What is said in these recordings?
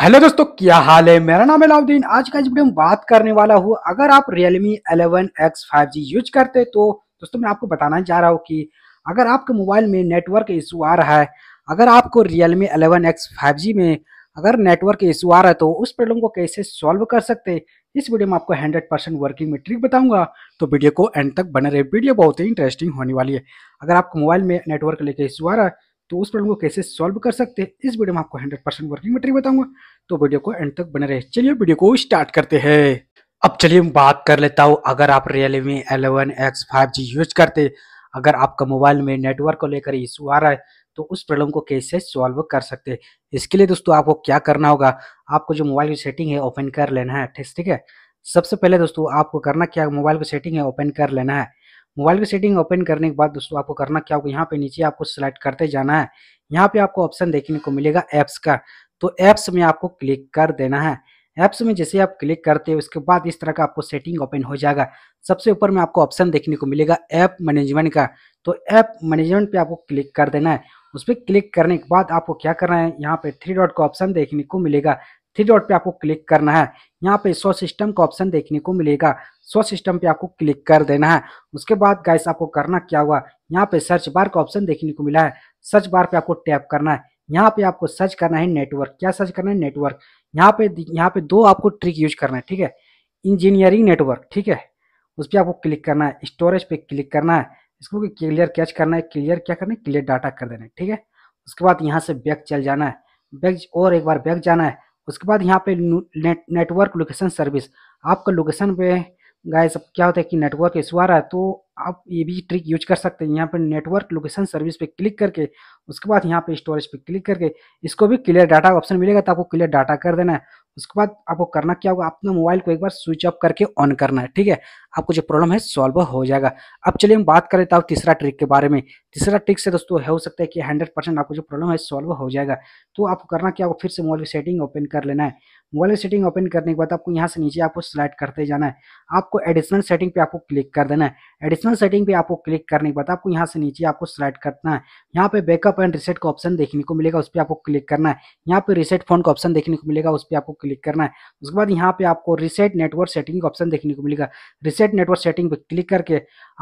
hello दोस्तों क्या हाल है मेरा नाम है लाउद्दीन आज का जब वीडियो में बात करने वाला हूँ अगर आप Realme X five G use करते तो दोस्तों मैं आपको बताना चाह रहा हूँ कि अगर आपके मोबाइल में नेटवर्क इशू आ रहा है अगर आपको रियलमी एक्स फाइव जी में अगर नेटवर्क इशू आ रहा है तो उस प्रॉब्लम को कैसे सॉल्व कर सकते इस वीडियो में आपको हंड्रेड परसेंट वर्किंग में ट्रिक बताऊंगा तो वीडियो को एंड तक बने रहे वीडियो बहुत ही इंटरेस्टिंग होने वाली है अगर आपके मोबाइल में नेटवर्क लेके इशू आ रहा है तो उस प्रॉब्लम को कैसे सॉल्व कर सकते हैं इस वीडियो में आपको हंड्रेड परसेंट वर्किंग मटेरियल बताऊंगा तो वीडियो को एंड तक बने रहे चलिए वीडियो को स्टार्ट करते हैं अब चलिए मैं बात कर लेता हूँ अगर आप Realme eleven X five G use करते अगर आपका मोबाइल में नेटवर्क को लेकर इशू आ रहा है तो उस प्रॉब्लम को कैसे सॉल्व कर सकते हैं इसके लिए दोस्तों आपको क्या करना होगा आपको जो मोबाइल की सेटिंग है ओपन कर लेना है ठीक है सबसे पहले दोस्तों आपको करना क्या मोबाइल की सेटिंग है ओपन कर लेना है मोबाइल की सेटिंग ओपन करने के बाद दोस्तों आपको करना क्या होगा यहाँ पे नीचे आपको सेलेक्ट करते जाना है यहाँ पे आपको ऑप्शन देखने को मिलेगा ऐप्स का तो ऐप्स में आपको क्लिक कर देना है ऐप्स में जैसे आप क्लिक करते हैं उसके बाद इस तरह का आपको सेटिंग ओपन हो जाएगा सबसे ऊपर में आपको ऑप्शन देखने को मिलेगा ऐप मैनेजमेंट का तो ऐप मैनेजमेंट पे आपको क्लिक कर देना है उस पर क्लिक करने के बाद आपको क्या करना है यहाँ पे थ्री डॉट का ऑप्शन देखने को मिलेगा थ्री डॉट पे आपको क्लिक करना है यहाँ पे सो सिस्टम का ऑप्शन देखने को मिलेगा सो सिस्टम पे आपको क्लिक कर देना है उसके बाद गाइस आपको करना क्या हुआ यहाँ पे सर्च बार का ऑप्शन देखने को मिला है सर्च बार पे आपको टैप करना है यहाँ पे आपको सर्च करना है नेटवर्क क्या सर्च करना है नेटवर्क यहाँ पे यहाँ पे दो आपको ट्रिक यूज करना है ठीक है इंजीनियरिंग नेटवर्क ठीक है उस पर आपको क्लिक करना है स्टोरेज पे क्लिक करना है इसको क्लियर कैच करना है क्लियर क्या करना है क्लियर डाटा कर देना है ठीक है उसके बाद यहाँ से बैग चल जाना है बैग और एक बार बैग जाना है उसके बाद यहाँ पे नेटवर्क लोकेशन सर्विस आपका लोकेशन पे गाय सब क्या होता है कि नेटवर्क इशू आ रहा है तो आप ये भी ट्रिक यूज कर सकते हैं यहाँ पे नेटवर्क लोकेशन सर्विस पे क्लिक करके उसके बाद यहाँ पे स्टोरेज पे क्लिक करके इसको भी क्लियर डाटा ऑप्शन मिलेगा तो आपको क्लियर डाटा कर देना है उसके बाद आपको करना क्या होगा अपना मोबाइल को एक बार स्विच ऑफ करके ऑन करना है ठीक है आपको जो प्रॉब्लम है सॉल्व हो जाएगा अब चलिए हम बात कर लेता हूँ तीसरा ट्रिक के बारे में तीसरा ट्रिक से दोस्तों हो सकता है कि हंड्रेड परसेंट आपको जो प्रॉब्लम है सॉल्व हो जाएगा तो आपको करना क्या होगा फिर से मोबाइल की सेटिंग ओपन कर लेना है मोबाइल सेटिंग ओपन करने के बाद आपको यहाँ से नीचे आपको सिलेक्ट करते जाना है आपको एडिशनल सेटिंग पे आपको क्लिक कर देना है एडिशनल सेटिंग पे आपको क्लिक करने के बाद आपको यहाँ से नीचे आपको सिलेक्ट करना है यहाँ पे बैकअप एंड रिसेट का ऑप्शन देखने को मिलेगा उस पर आपको क्लिक करना है यहाँ पे रिसेट फोन का ऑप्शन देखने को मिलेगा उस पर आपको क्लिक करना है उसके बाद यहाँ पे आपको रिसेट नेटवर्क सेटिंग का ऑप्शन देखने को मिलेगा रिसेट नेटवर्क सेटिंग पे क्लिक करके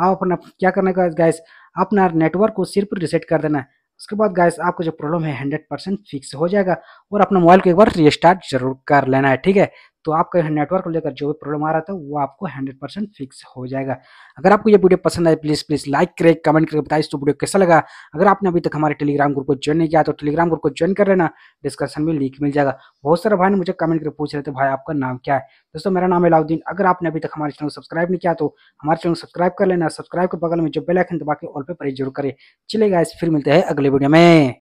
आप अपना क्या करने का गैस अपना नेटवर्क को सिर्फ रिसेट कर देना है उसके बाद गैस आपको जो प्रॉब्लम है हंड्रेड परसेंट फिक्स हो जाएगा और अपना मोबाइल को एक बार रिस्टार्ट जरूर कर लेना है ठीक है तो आपका नेटवर्क को लेकर जो भी प्रॉब्लम आ रहा था वो आपको हंड्रेड परसेंट फिक्स हो जाएगा अगर आपको ये वीडियो पसंद आए प्लीज़ प्लीज़ लाइक करे कमेंट करके बताइए तो वीडियो कैसा लगा अगर आपने अभी तक हमारे टेलीग्राम ग्रुप को ज्वाइन नहीं किया तो टेलीग्राम ग्रुप को ज्वाइन कर लेना डिस्क्रिप्शन में लिंक मिल जाएगा बहुत सारे भाई ने मुझे कमेंट करके पूछ रहे थे भाई आपका नाम क्या है दोस्तों मेरा नाम है अगर आपने अभी तक हमारे चैनल को सब्सक्राइब नहीं किया तो हमारे चैनल को सब्सक्राइब कर लेना सब्सक्राइब के बगल में जो बेलाइकन दबा के ऑल पे प्रेस जरूर करें चलेगा इस फिर मिलते हैं अगले वीडियो में